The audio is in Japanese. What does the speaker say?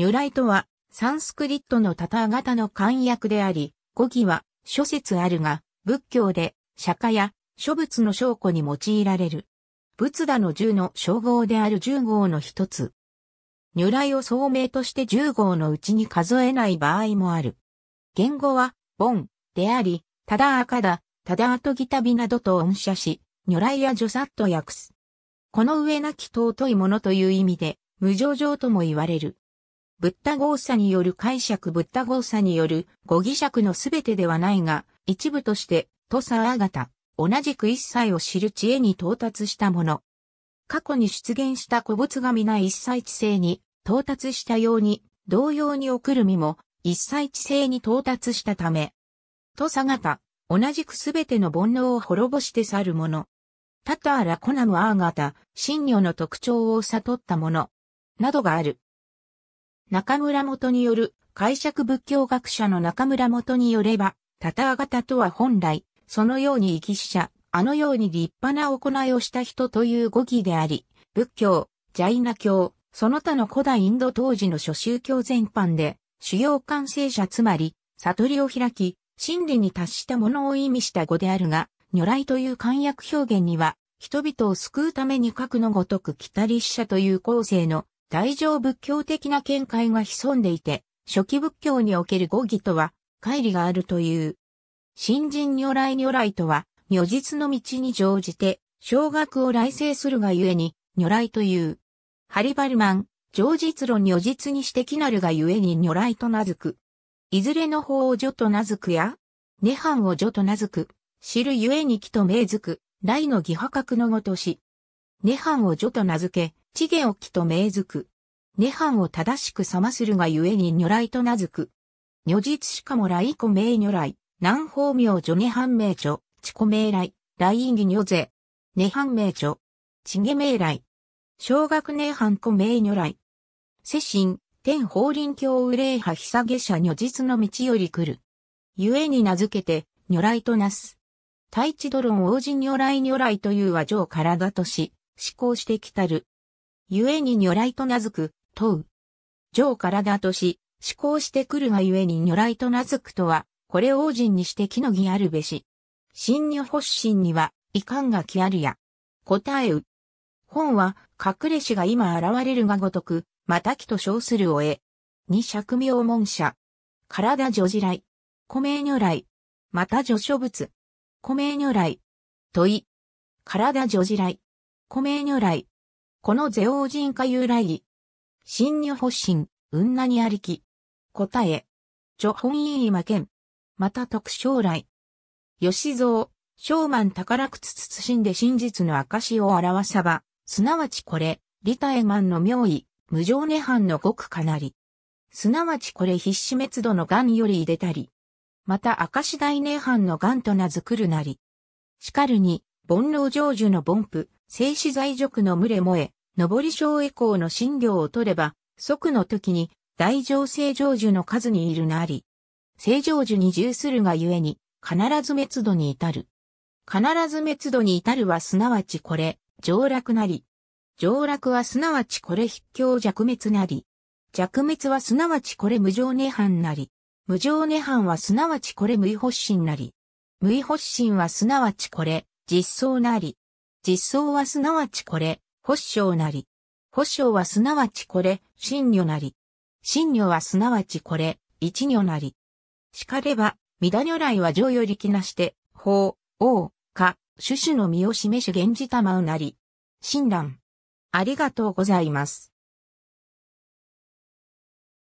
如来とは、サンスクリットのタター型の漢訳であり、語義は諸説あるが、仏教で釈迦や諸仏の証拠に用いられる。仏陀の十の称号である十号の一つ。如来を総名として十号のうちに数えない場合もある。言語は、ボン、であり、ただ赤だ、ただあとギタビなどと音写し、如来や女殺と訳す。この上なき尊いものという意味で、無常状とも言われる。ブッダ合作による解釈ブッダ合作による語義釈のすべてではないが、一部として、土佐あがた、同じく一切を知る知恵に到達したもの。過去に出現した古物が皆一切知性に到達したように、同様に送る身も一切知性に到達したため、土佐型、同じくすべての煩悩を滅ぼして去るもの。タターラコナムアーガタ、神女の特徴を悟ったもの、などがある。中村元による解釈仏教学者の中村元によれば、タターガタとは本来、そのように生き者、あのように立派な行いをした人という語義であり、仏教、ジャイナ教、その他の古代インド当時の諸宗教全般で、主要完成者つまり、悟りを開き、真理に達したものを意味した語であるが、如来という簡約表現には、人々を救うために核のごとく来た立者という構成の大乗仏教的な見解が潜んでいて、初期仏教における語義とは、乖離があるという。新人如来如来とは、如実の道に乗じて、小学を来世するがゆえに、如来という。ハリバルマン、常実論如実にしてきなるがゆえに如来と名付く。いずれの法を女と名付くや、涅槃を女と名付く、知るゆえに木と名付く、来の義破格のごとし。涅槃を女と名付け、チゲ置きと名づく。涅槃を正しく覚まするがゆえに如来と名づく。如実しかも来以降名如来、南方明女涅槃名著、地古名来、来因義如税。涅槃名著、地下名来。小学涅槃古名如来。世神、天法輪教憂霊派久下者如実の道より来る。ゆえに名付けて、如来となす。太地ドロン王子如来如来という和上体とし、思考してきたる。故に如来と名付く、問う。上体とし、思考してくるが故に如来と名付くとは、これ王人にして木の儀あるべし。真如発心には、遺憾がきあるや。答えう。本は、隠れしが今現れるがごとく、また木と称するをえ。二釈明門者。体女時来。古名如来。また女書物。古名如来。問い。体女時来。古名如来。このゼオ人化由来。入発信、う雲なにありき。答え。著本意今見。また特将来。吉蔵、昌満宝くつつ慎んで真実の証を表さば、すなわちこれ、リタエマンの妙意、無常涅槃のごくかなり。すなわちこれ必死滅度の癌より出たり。また証大涅槃の癌と名作るなり。しかるに、煩悩成就の凡夫、静止在塾の群れ萌え、上り症以降の診療を取れば、即の時に、大乗正常樹の数にいるなり、正常樹に従するがゆえに、必ず滅度に至る。必ず滅度に至るはすなわちこれ、上落なり。上落はすなわちこれ筆境弱滅なり。弱滅はすなわちこれ無常涅槃なり。無常涅槃はすなわちこれ無意発心なり。無意発心はすなわちこれ、実相なり。実相はすなわちこれ、保証なり。保証はすなわちこれ、真如なり。真如はすなわちこれ、一如なり。しかれば、皆如来は上よりきなして、法、王、か、種々の身を示し源氏たまうなり。親鸞。ありがとうございます。